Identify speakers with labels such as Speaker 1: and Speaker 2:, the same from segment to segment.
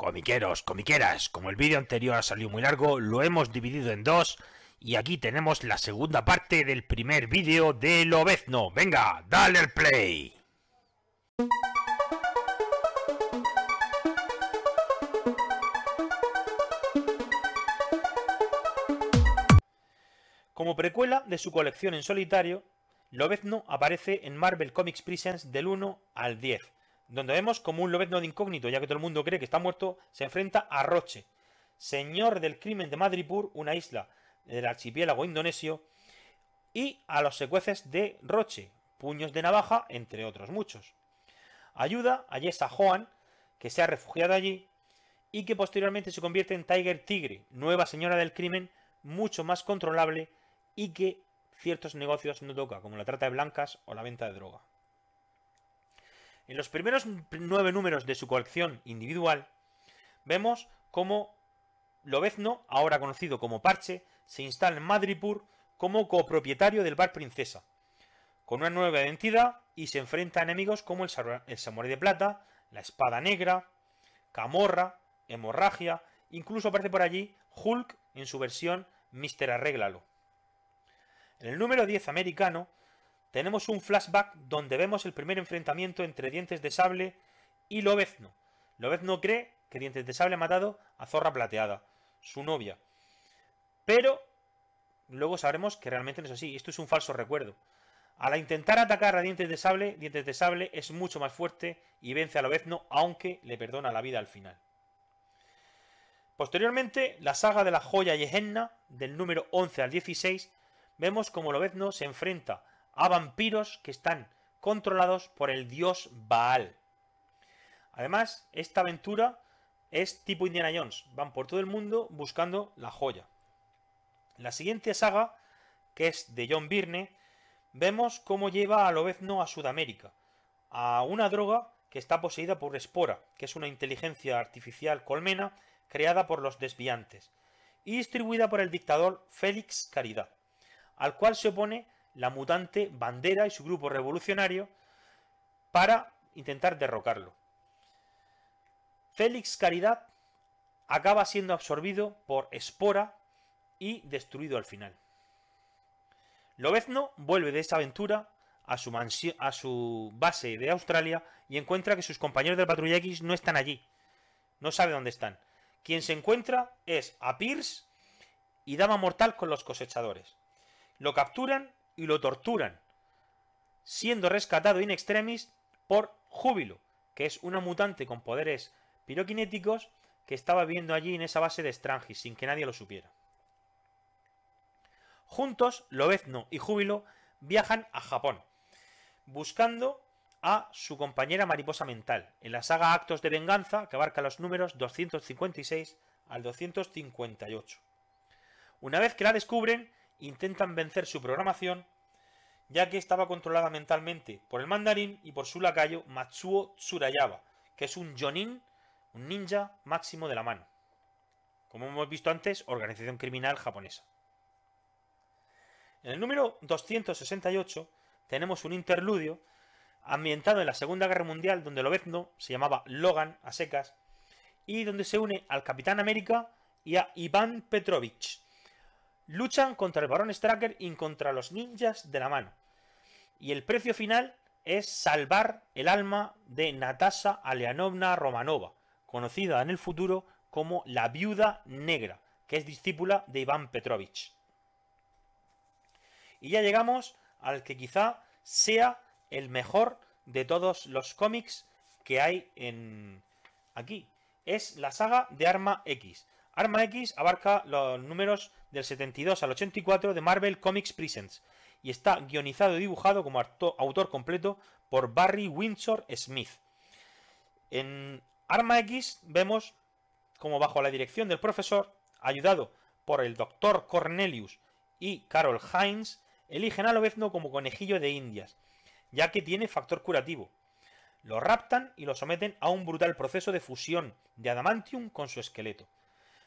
Speaker 1: Comiqueros, comiqueras, como el vídeo anterior ha salido muy largo, lo hemos dividido en dos y aquí tenemos la segunda parte del primer vídeo de Lobezno. Venga, dale el play. Como precuela de su colección en solitario, Lobezno aparece en Marvel Comics Presents del 1 al 10, donde vemos como un lobezno de incógnito, ya que todo el mundo cree que está muerto, se enfrenta a Roche, señor del crimen de Madripur, una isla del archipiélago indonesio, y a los secueces de Roche, puños de navaja, entre otros muchos. Ayuda a Yesa Joan, que se ha refugiado allí, y que posteriormente se convierte en Tiger Tigre, nueva señora del crimen, mucho más controlable y que ciertos negocios no toca, como la trata de blancas o la venta de droga. En los primeros nueve números de su colección individual, vemos cómo Lobezno, ahora conocido como Parche, se instala en Madripur como copropietario del bar Princesa, con una nueva identidad y se enfrenta a enemigos como el, el Samurai de Plata, la Espada Negra, Camorra, Hemorragia, incluso aparece por allí Hulk en su versión Mister Arréglalo. En el número 10 americano tenemos un flashback donde vemos el primer enfrentamiento entre Dientes de Sable y Lobezno. Lobezno cree que Dientes de Sable ha matado a Zorra Plateada, su novia. Pero luego sabremos que realmente no es así, esto es un falso recuerdo. Al intentar atacar a Dientes de Sable, Dientes de Sable es mucho más fuerte y vence a Lobezno, aunque le perdona la vida al final. Posteriormente, la saga de la joya Yehenna, del número 11 al 16, vemos como Lobezno se enfrenta a vampiros que están controlados por el dios Baal. Además, esta aventura es tipo Indiana Jones. Van por todo el mundo buscando la joya. La siguiente saga, que es de John Byrne, vemos cómo lleva a Lobezno a Sudamérica, a una droga que está poseída por Spora, que es una inteligencia artificial colmena creada por los desviantes y distribuida por el dictador Félix Caridad, al cual se opone la mutante Bandera y su grupo revolucionario para intentar derrocarlo. Félix Caridad acaba siendo absorbido por Espora y destruido al final. Lobezno vuelve de esa aventura a su, a su base de Australia y encuentra que sus compañeros del Patrulla X no están allí. No sabe dónde están. Quien se encuentra es a Pierce y Dama Mortal con los cosechadores. Lo capturan y lo torturan, siendo rescatado in extremis por Júbilo, que es una mutante con poderes piroquinéticos que estaba viviendo allí en esa base de Strangis sin que nadie lo supiera. Juntos, Lobezno y Júbilo viajan a Japón, buscando a su compañera mariposa mental, en la saga Actos de Venganza, que abarca los números 256 al 258. Una vez que la descubren, intentan vencer su programación, ya que estaba controlada mentalmente por el mandarín y por su lacayo Matsuo Tsurayaba, que es un Jonin, un ninja máximo de la mano. Como hemos visto antes, organización criminal japonesa. En el número 268 tenemos un interludio ambientado en la Segunda Guerra Mundial, donde lo se llamaba Logan a secas, y donde se une al Capitán América y a Iván Petrovich, luchan contra el Barón straker y contra los ninjas de la mano. Y el precio final es salvar el alma de Natasha Aleanovna Romanova, conocida en el futuro como la Viuda Negra, que es discípula de Iván Petrovich. Y ya llegamos al que quizá sea el mejor de todos los cómics que hay en aquí. Es la saga de Arma X. Arma X abarca los números del 72 al 84 de Marvel Comics Presents y está guionizado y dibujado como autor completo por Barry Windsor Smith. En Arma X vemos como bajo la dirección del profesor, ayudado por el doctor Cornelius y Carol Hines, eligen a obezno como conejillo de indias, ya que tiene factor curativo. Lo raptan y lo someten a un brutal proceso de fusión de adamantium con su esqueleto.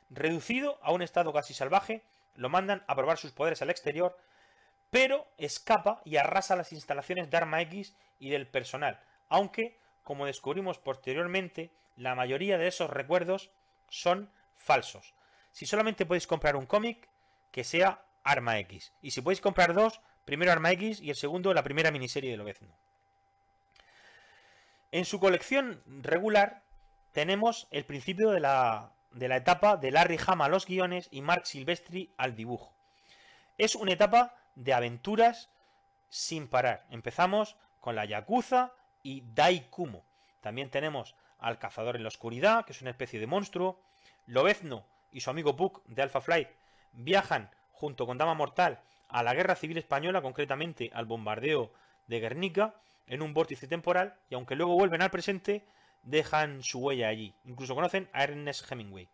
Speaker 1: Reducido a un estado casi salvaje, lo mandan a probar sus poderes al exterior, pero escapa y arrasa las instalaciones de Arma X y del personal, aunque, como descubrimos posteriormente, la mayoría de esos recuerdos son falsos. Si solamente podéis comprar un cómic, que sea Arma X. Y si podéis comprar dos, primero Arma X y el segundo la primera miniserie de Lobezno. En su colección regular tenemos el principio de la de la etapa de Larry Hama a los guiones y Mark Silvestri al dibujo. Es una etapa de aventuras sin parar. Empezamos con la Yakuza y Daikumo. También tenemos al Cazador en la Oscuridad, que es una especie de monstruo. Lobezno y su amigo Puck de Alpha Flight viajan junto con Dama Mortal a la Guerra Civil Española, concretamente al bombardeo de Guernica, en un vórtice temporal, y aunque luego vuelven al presente, dejan su huella allí. Incluso conocen a Ernest Hemingway.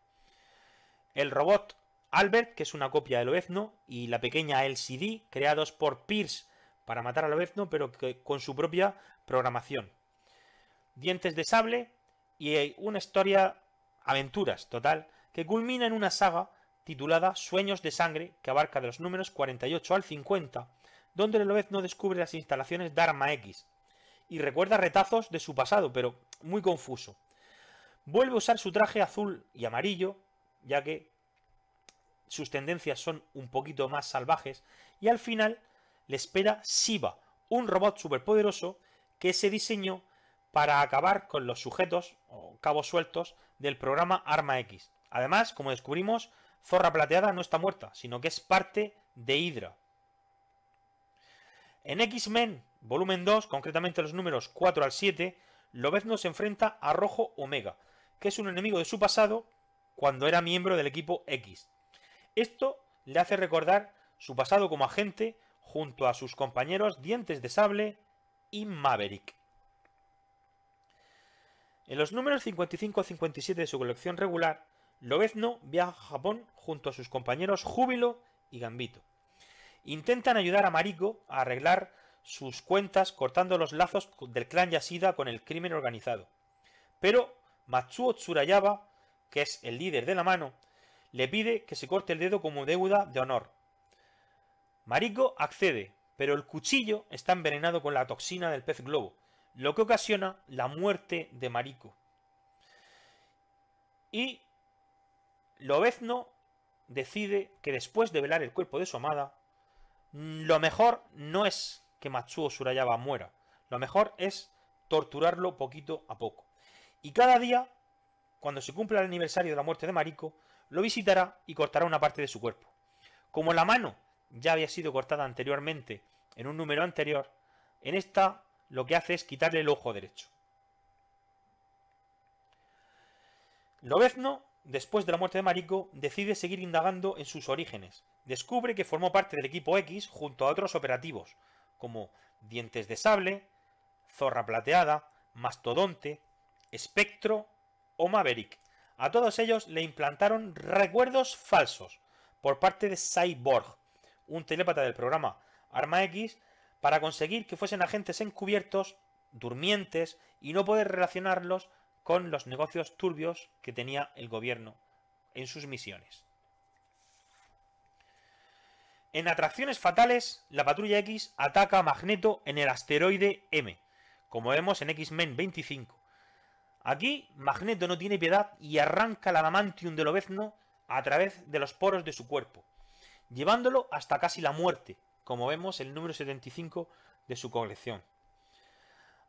Speaker 1: El robot Albert, que es una copia del loezno y la pequeña LCD, creados por Pierce para matar al Obezno, pero que con su propia programación. Dientes de sable y eh, una historia, aventuras total, que culmina en una saga titulada Sueños de Sangre, que abarca de los números 48 al 50, donde el descubre las instalaciones Dharma X y recuerda retazos de su pasado, pero muy confuso. Vuelve a usar su traje azul y amarillo, ya que sus tendencias son un poquito más salvajes, y al final le espera Siva un robot superpoderoso que se diseñó para acabar con los sujetos o cabos sueltos del programa Arma X. Además, como descubrimos, Zorra Plateada no está muerta, sino que es parte de Hydra. En X-Men, volumen 2, concretamente los números 4 al 7, Lobezno se enfrenta a Rojo Omega, que es un enemigo de su pasado cuando era miembro del equipo X. Esto le hace recordar su pasado como agente junto a sus compañeros Dientes de Sable y Maverick. En los números 55 57 de su colección regular, Lobezno viaja a Japón junto a sus compañeros Júbilo y Gambito. Intentan ayudar a Mariko a arreglar sus cuentas cortando los lazos del clan Yasida con el crimen organizado. Pero Matsuo Tsurayaba, que es el líder de la mano, le pide que se corte el dedo como deuda de honor. Mariko accede, pero el cuchillo está envenenado con la toxina del pez globo, lo que ocasiona la muerte de Mariko. Y Lobezno decide que después de velar el cuerpo de su amada, lo mejor no es que Matsuo Surayaba muera. Lo mejor es torturarlo poquito a poco. Y cada día, cuando se cumpla el aniversario de la muerte de Mariko, lo visitará y cortará una parte de su cuerpo. Como la mano ya había sido cortada anteriormente en un número anterior, en esta lo que hace es quitarle el ojo derecho. Lobezno, después de la muerte de Mariko, decide seguir indagando en sus orígenes. Descubre que formó parte del equipo X junto a otros operativos, como Dientes de Sable, Zorra Plateada, Mastodonte, Espectro o Maverick. A todos ellos le implantaron recuerdos falsos por parte de Cyborg, un telépata del programa Arma X, para conseguir que fuesen agentes encubiertos, durmientes, y no poder relacionarlos con los negocios turbios que tenía el gobierno en sus misiones. En Atracciones Fatales, la Patrulla X ataca a Magneto en el asteroide M, como vemos en X-Men 25. Aquí, Magneto no tiene piedad y arranca el adamantium del obezno a través de los poros de su cuerpo, llevándolo hasta casi la muerte, como vemos en el número 75 de su colección.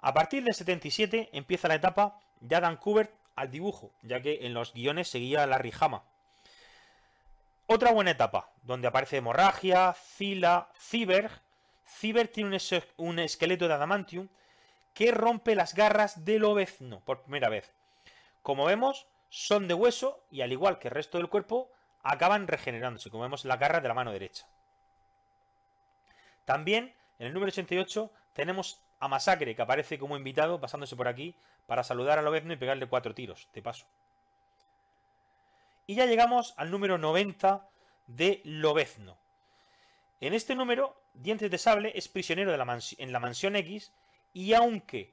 Speaker 1: A partir del 77 empieza la etapa de Adam Kubert al dibujo, ya que en los guiones seguía la Rijama, otra buena etapa, donde aparece hemorragia, Zila, ciber. Ciber tiene un, esqueleto de adamantium que rompe las garras del obezno por primera vez. Como vemos, son de hueso y al igual que el resto del cuerpo, acaban regenerándose, como vemos en la garra de la mano derecha. También, en el número 88, tenemos a Masacre, que aparece como invitado, pasándose por aquí, para saludar al obezno y pegarle cuatro tiros, de paso. Y ya llegamos al número 90 de Lobezno. En este número, Dientes de Sable es prisionero en la mansión X y aunque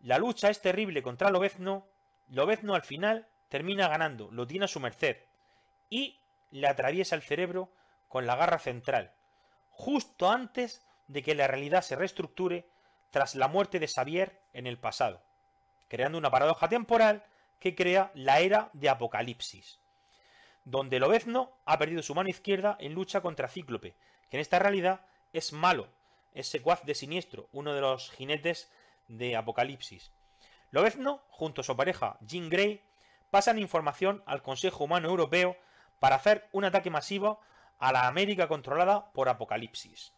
Speaker 1: la lucha es terrible contra Lobezno, Lobezno al final termina ganando, lo tiene a su merced y le atraviesa el cerebro con la garra central, justo antes de que la realidad se reestructure tras la muerte de Xavier en el pasado, creando una paradoja temporal que crea la era de Apocalipsis donde Lobezno ha perdido su mano izquierda en lucha contra Cíclope, que en esta realidad es malo, es secuaz de Siniestro, uno de los jinetes de Apocalipsis. Lobezno, junto a su pareja Jean Grey, pasan información al Consejo Humano Europeo para hacer un ataque masivo a la América controlada por Apocalipsis.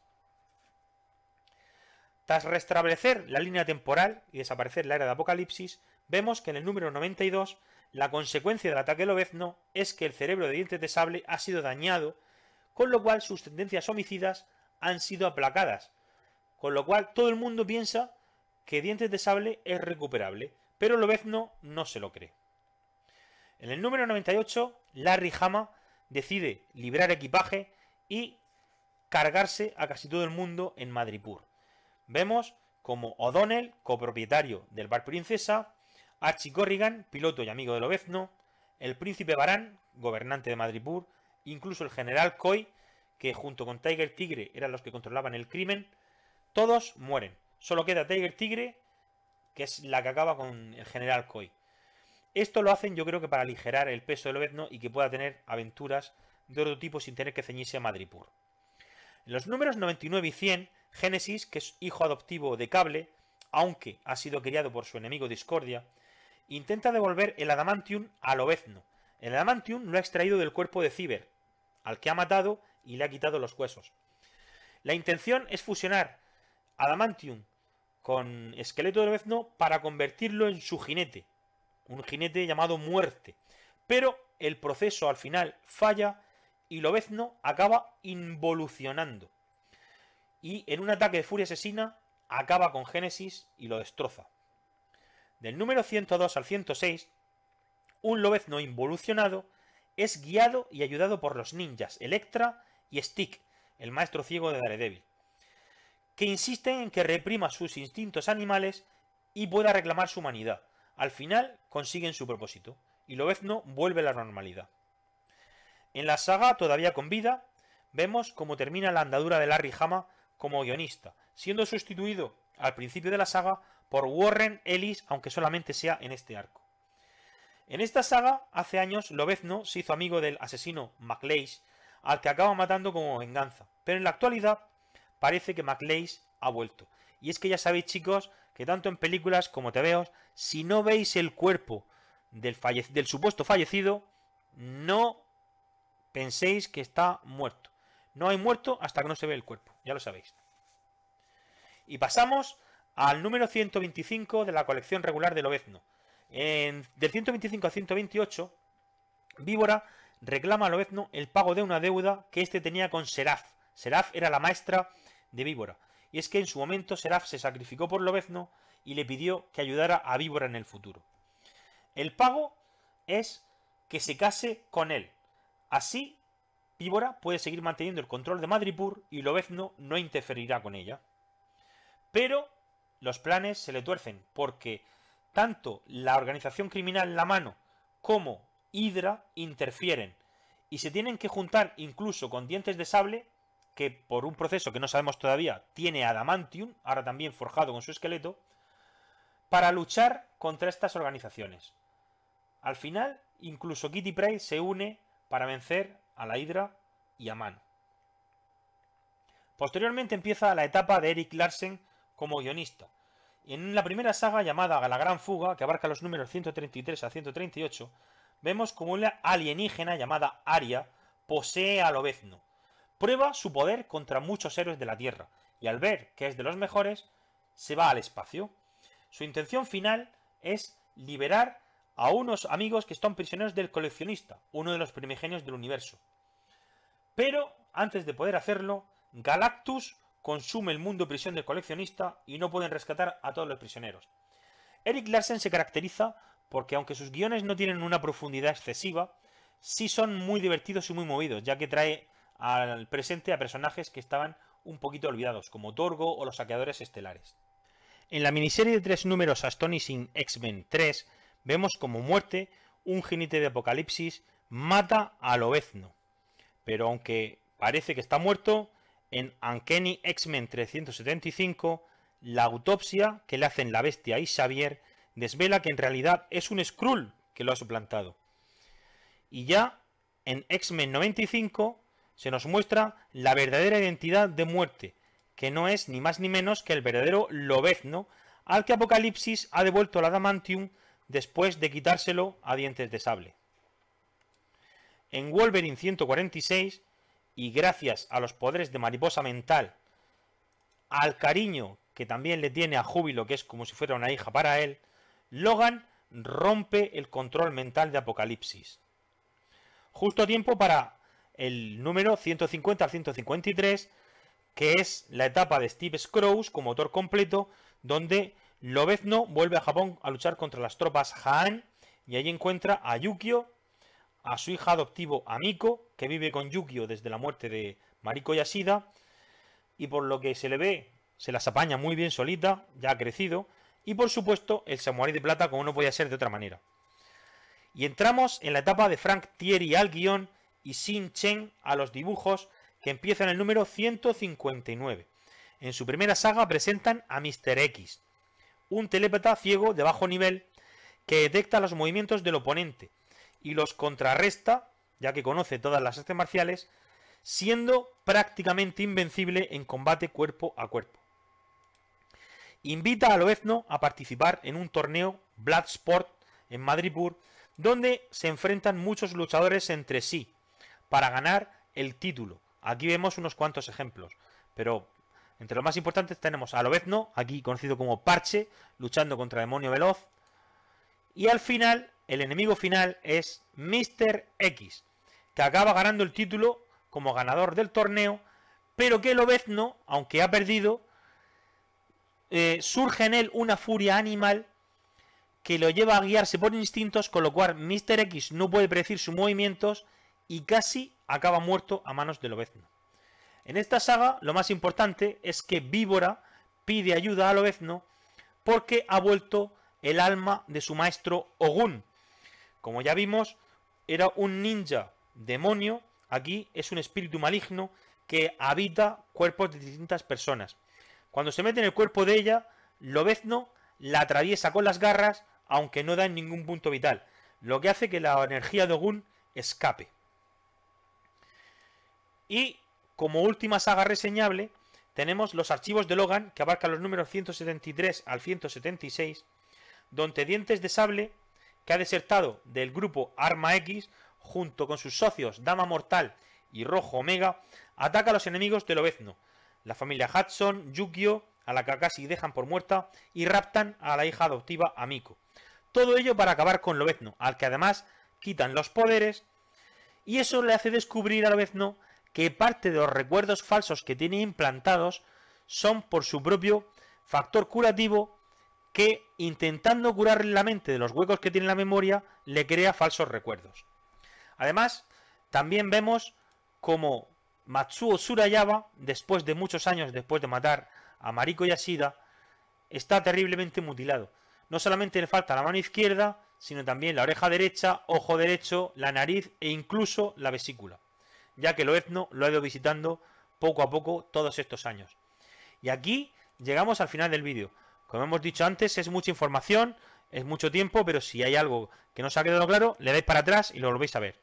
Speaker 1: Tras restablecer la línea temporal y desaparecer la era de Apocalipsis, vemos que en el número 92 la consecuencia del ataque Lobezno es que el cerebro de dientes de sable ha sido dañado, con lo cual sus tendencias homicidas han sido aplacadas. Con lo cual todo el mundo piensa que dientes de sable es recuperable, pero Lobezno no se lo cree. En el número 98, Larry Jama decide librar equipaje y cargarse a casi todo el mundo en Madripur. Vemos como O'Donnell, copropietario del bar Princesa, Archie Corrigan, piloto y amigo de Lobezno, el príncipe Barán, gobernante de Madripur, incluso el general Coy, que junto con Tiger Tigre eran los que controlaban el crimen, todos mueren. Solo queda Tiger Tigre, que es la que acaba con el general Coy. Esto lo hacen yo creo que para aligerar el peso de Lobezno y que pueda tener aventuras de otro tipo sin tener que ceñirse a Madripur. En los números 99 y 100, Génesis, que es hijo adoptivo de Cable, aunque ha sido criado por su enemigo Discordia, intenta devolver el adamantium a Lobezno. El adamantium lo ha extraído del cuerpo de Ciber, al que ha matado y le ha quitado los huesos. La intención es fusionar adamantium con esqueleto de Lobezno para convertirlo en su jinete, un jinete llamado Muerte. Pero el proceso al final falla y Lobezno acaba involucionando. Y en un ataque de furia asesina acaba con Génesis y lo destroza. Del número 102 al 106, un lobezno involucionado es guiado y ayudado por los ninjas Electra y Stick, el maestro ciego de Daredevil, que insisten en que reprima sus instintos animales y pueda reclamar su humanidad. Al final consiguen su propósito y Lobezno vuelve a la normalidad. En la saga, todavía con vida, vemos cómo termina la andadura de Larry Hama como guionista, siendo sustituido al principio de la saga por Warren Ellis, aunque solamente sea en este arco. En esta saga, hace años, Lobezno se hizo amigo del asesino MacLeish, al que acaba matando como venganza. Pero en la actualidad, parece que MacLeish ha vuelto. Y es que ya sabéis, chicos, que tanto en películas como te si no veis el cuerpo del, del supuesto fallecido, no penséis que está muerto. No hay muerto hasta que no se ve el cuerpo, ya lo sabéis. Y pasamos al número 125 de la colección regular de Lobezno. En, del 125 al 128, Víbora reclama a Lobezno el pago de una deuda que éste tenía con Seraf. Seraf era la maestra de Víbora. Y es que en su momento Seraf se sacrificó por Lobezno y le pidió que ayudara a Víbora en el futuro. El pago es que se case con él. Así, Víbora puede seguir manteniendo el control de Madripur y Lobezno no interferirá con ella. Pero los planes se le tuercen, porque tanto la organización criminal La Mano como Hydra interfieren y se tienen que juntar incluso con dientes de sable, que por un proceso que no sabemos todavía tiene adamantium, ahora también forjado con su esqueleto, para luchar contra estas organizaciones. Al final, incluso Kitty Pryde se une para vencer a la Hydra y a Man. Posteriormente empieza la etapa de Eric Larsen como guionista. En la primera saga llamada La Gran Fuga, que abarca los números 133 a 138, vemos como una alienígena llamada Aria posee a Lobezno. Prueba su poder contra muchos héroes de la Tierra, y al ver que es de los mejores, se va al espacio. Su intención final es liberar a unos amigos que están prisioneros del coleccionista, uno de los primigenios del universo. Pero, antes de poder hacerlo, Galactus consume el mundo prisión del coleccionista y no pueden rescatar a todos los prisioneros. Eric Larsen se caracteriza porque aunque sus guiones no tienen una profundidad excesiva, sí son muy divertidos y muy movidos, ya que trae al presente a personajes que estaban un poquito olvidados, como Torgo o los saqueadores estelares. En la miniserie de tres números Astonishing X-Men 3, vemos como muerte, un jinete de Apocalipsis, mata al Obezno. Pero aunque parece que está muerto, en Uncanny X-Men 375, la autopsia que le hacen la bestia y Xavier desvela que en realidad es un Skrull que lo ha suplantado. Y ya en X-Men 95 se nos muestra la verdadera identidad de muerte, que no es ni más ni menos que el verdadero Lobezno, al que Apocalipsis ha devuelto la Adamantium después de quitárselo a dientes de sable. En Wolverine 146 y gracias a los poderes de mariposa mental, al cariño que también le tiene a Júbilo, que es como si fuera una hija para él, Logan rompe el control mental de Apocalipsis. Justo a tiempo para el número 150 al 153, que es la etapa de Steve Scrooge como autor completo, donde Lobezno vuelve a Japón a luchar contra las tropas Han y ahí encuentra a Yukio a su hija adoptivo Amiko, que vive con Yukio desde la muerte de Mariko Yashida, y por lo que se le ve, se las apaña muy bien solita, ya ha crecido, y por supuesto el Samurai de Plata como no podía ser de otra manera. Y entramos en la etapa de Frank Thierry al guión y Shin Chen a los dibujos, que empieza en el número 159. En su primera saga presentan a Mr. X, un telépata ciego de bajo nivel que detecta los movimientos del oponente, y los contrarresta, ya que conoce todas las artes marciales, siendo prácticamente invencible en combate cuerpo a cuerpo. Invita a Loezno a participar en un torneo Bloodsport en Madridburg, donde se enfrentan muchos luchadores entre sí para ganar el título. Aquí vemos unos cuantos ejemplos, pero entre los más importantes tenemos a Lobezno, aquí conocido como Parche, luchando contra Demonio Veloz. Y al final el enemigo final es Mr. X, que acaba ganando el título como ganador del torneo, pero que Lobezno, aunque ha perdido, eh, surge en él una furia animal que lo lleva a guiarse por instintos, con lo cual Mr. X no puede predecir sus movimientos y casi acaba muerto a manos de Lobezno. En esta saga lo más importante es que Víbora pide ayuda a Lobezno porque ha vuelto el alma de su maestro Ogun, como ya vimos, era un ninja demonio, aquí es un espíritu maligno que habita cuerpos de distintas personas. Cuando se mete en el cuerpo de ella, Lobezno la atraviesa con las garras, aunque no da en ningún punto vital, lo que hace que la energía de Ogun escape. Y como última saga reseñable, tenemos los archivos de Logan, que abarcan los números 173 al 176, donde Dientes de Sable que ha desertado del grupo Arma X, junto con sus socios Dama Mortal y Rojo Omega, ataca a los enemigos del Lobezno, la familia Hudson, Yukio, a la que casi dejan por muerta, y raptan a la hija adoptiva Amiko. Todo ello para acabar con Lobezno, al que además quitan los poderes, y eso le hace descubrir a Lobezno que parte de los recuerdos falsos que tiene implantados son por su propio factor curativo que intentando curar la mente de los huecos que tiene la memoria, le crea falsos recuerdos. Además, también vemos como Matsuo Surayaba, después de muchos años después de matar a Mariko Yashida, está terriblemente mutilado. No solamente le falta la mano izquierda, sino también la oreja derecha, ojo derecho, la nariz e incluso la vesícula, ya que el etno lo ha ido visitando poco a poco todos estos años. Y aquí llegamos al final del vídeo. Como hemos dicho antes, es mucha información, es mucho tiempo, pero si hay algo que no os ha quedado claro, le dais para atrás y lo volvéis a ver.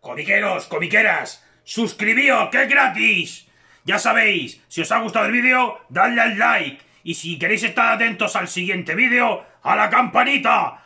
Speaker 1: Comiqueros, comiqueras, suscribíos, que es gratis. Ya sabéis, si os ha gustado el vídeo, dadle al like. Y si queréis estar atentos al siguiente vídeo, a la campanita.